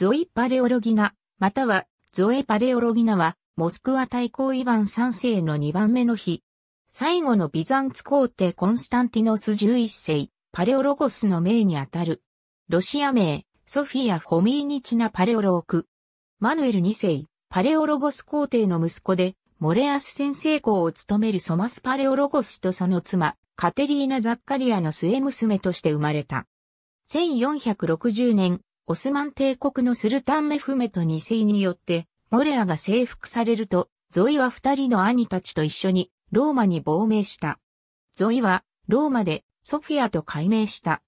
ゾイ・パレオロギナ、またはゾエ・パレオロギナは、モスクワ大公イヴァン3世の2番目の日。最後のビザンツ皇帝コンスタンティノス11世、パレオロゴスの命にあたる。ロシア名、ソフィア・ホミーニチナ・パレオローク。マヌエル2世、パレオロゴス皇帝の息子で、モレアス先生校を務めるソマス・パレオロゴスとその妻、カテリーナ・ザッカリアの末娘として生まれた。1460年、オスマン帝国のスルタンメフメト二世によって、モレアが征服されると、ゾイは二人の兄たちと一緒にローマに亡命した。ゾイはローマでソフィアと改名した。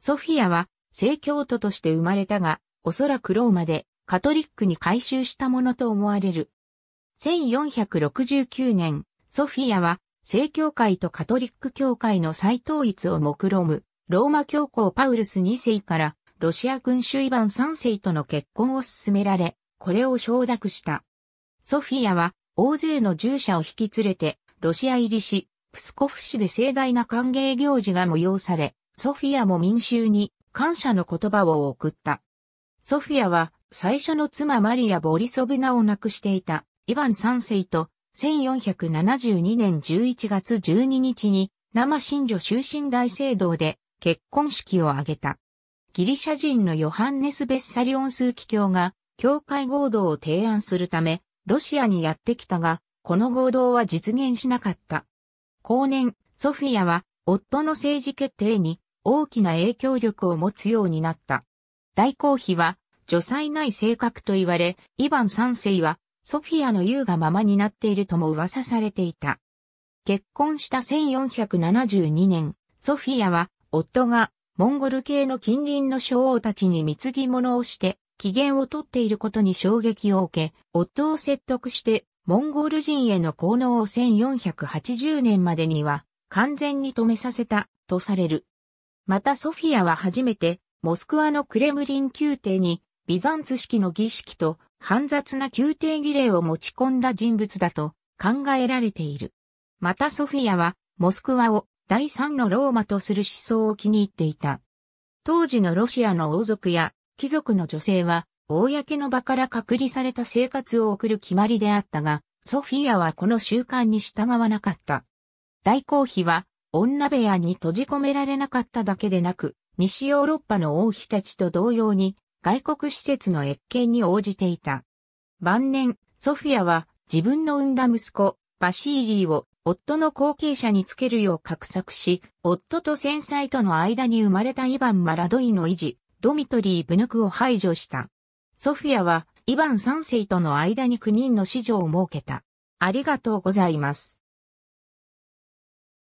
ソフィアは聖教徒として生まれたが、おそらくローマでカトリックに改宗したものと思われる。1469年、ソフィアは聖教会とカトリック教会の再統一を目論むローマ教皇パウルス2世からロシア君主イヴァン三世との結婚を勧められ、これを承諾した。ソフィアは大勢の従者を引き連れて、ロシア入りし、プスコフ市で盛大な歓迎行事が催され、ソフィアも民衆に感謝の言葉を送った。ソフィアは最初の妻マリア・ボリソブナを亡くしていたイヴァン三世と1472年11月12日に生新女終身大聖堂で結婚式を挙げた。ギリシャ人のヨハンネス・ベッサリオン数奇教が、教会合同を提案するため、ロシアにやってきたが、この合同は実現しなかった。後年、ソフィアは、夫の政治決定に大きな影響力を持つようになった。大公妃は、女才ない性格と言われ、イヴァン三世は、ソフィアの優雅ままになっているとも噂されていた。結婚した1472年、ソフィアは、夫がモンゴル系の近隣の諸王たちに貢ぎ物をして、機嫌を取っていることに衝撃を受け、夫を説得して、モンゴル人への効能を1480年までには、完全に止めさせた、とされる。またソフィアは初めて、モスクワのクレムリン宮廷に、ビザンツ式の儀式と、煩雑な宮廷儀礼を持ち込んだ人物だと考えられている。またソフィアは、モスクワを第三のローマとする思想を気に入っていた。当時のロシアの王族や貴族の女性は、公の場から隔離された生活を送る決まりであったが、ソフィアはこの習慣に従わなかった。大公妃は、女部屋に閉じ込められなかっただけでなく、西ヨーロッパの王妃たちと同様に、外国施設の越見に応じていた。晩年、ソフィアは自分の産んだ息子、バシーリーを夫の後継者につけるよう画策し、夫と戦災との間に生まれたイヴァン・マラドイの維持、ドミトリー・ブヌクを排除した。ソフィアは、イヴァン3世との間に9人の子女を設けた。ありがとうございます。